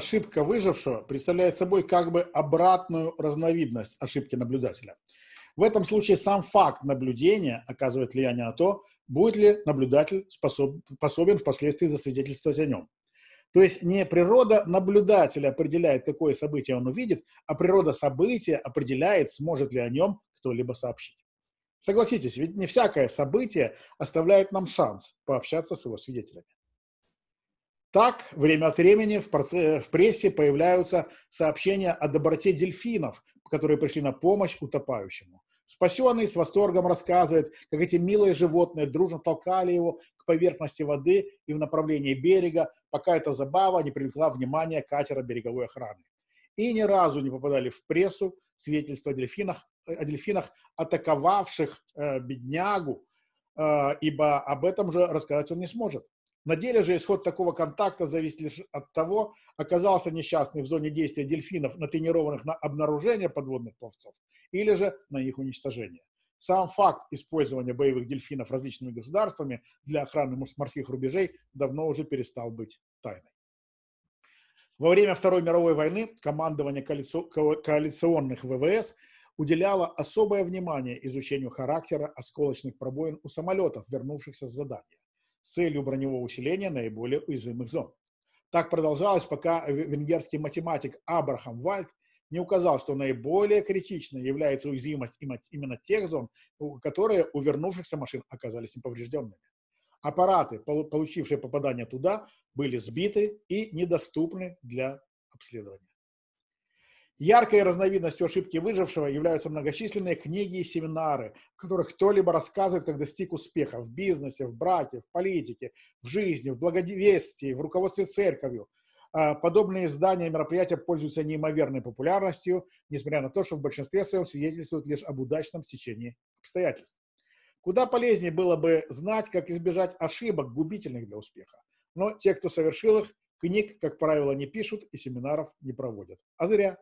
ошибка выжившего представляет собой как бы обратную разновидность ошибки наблюдателя. В этом случае сам факт наблюдения оказывает влияние на то, будет ли наблюдатель способ, способен впоследствии засвидетельствовать о нем. То есть не природа наблюдателя определяет, какое событие он увидит, а природа события определяет, сможет ли о нем кто-либо сообщить. Согласитесь, ведь не всякое событие оставляет нам шанс пообщаться с его свидетелями. Так, время от времени в, процессе, в прессе появляются сообщения о доброте дельфинов, которые пришли на помощь утопающему. Спасенный с восторгом рассказывает, как эти милые животные дружно толкали его к поверхности воды и в направлении берега, пока эта забава не привлекла внимание катера береговой охраны. И ни разу не попадали в прессу свидетельства о дельфинах, о дельфинах атаковавших э, беднягу, э, ибо об этом же рассказать он не сможет. На деле же исход такого контакта зависит лишь от того, оказался несчастный в зоне действия дельфинов, натренированных на обнаружение подводных пловцов, или же на их уничтожение. Сам факт использования боевых дельфинов различными государствами для охраны морских рубежей давно уже перестал быть тайной. Во время Второй мировой войны командование коалиционных ВВС уделяло особое внимание изучению характера осколочных пробоин у самолетов, вернувшихся с задания целью броневого усиления наиболее уязвимых зон. Так продолжалось, пока венгерский математик Абрахам Вальд не указал, что наиболее критичной является уязвимость именно тех зон, которые у вернувшихся машин оказались неповрежденными. Аппараты, получившие попадание туда, были сбиты и недоступны для обследования. Яркой разновидностью ошибки выжившего являются многочисленные книги и семинары, в которых кто-либо рассказывает, как достиг успеха в бизнесе, в браке, в политике, в жизни, в благодевестии, в руководстве церковью. А, подобные издания и мероприятия пользуются неимоверной популярностью, несмотря на то, что в большинстве своем свидетельствуют лишь об удачном стечении обстоятельств. Куда полезнее было бы знать, как избежать ошибок, губительных для успеха. Но те, кто совершил их, книг, как правило, не пишут и семинаров не проводят. А зря.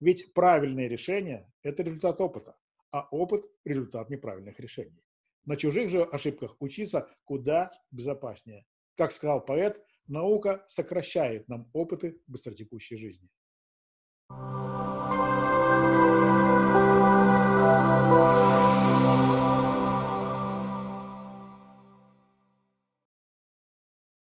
Ведь правильное решение – это результат опыта, а опыт – результат неправильных решений. На чужих же ошибках учиться куда безопаснее. Как сказал поэт, наука сокращает нам опыты быстротекущей жизни.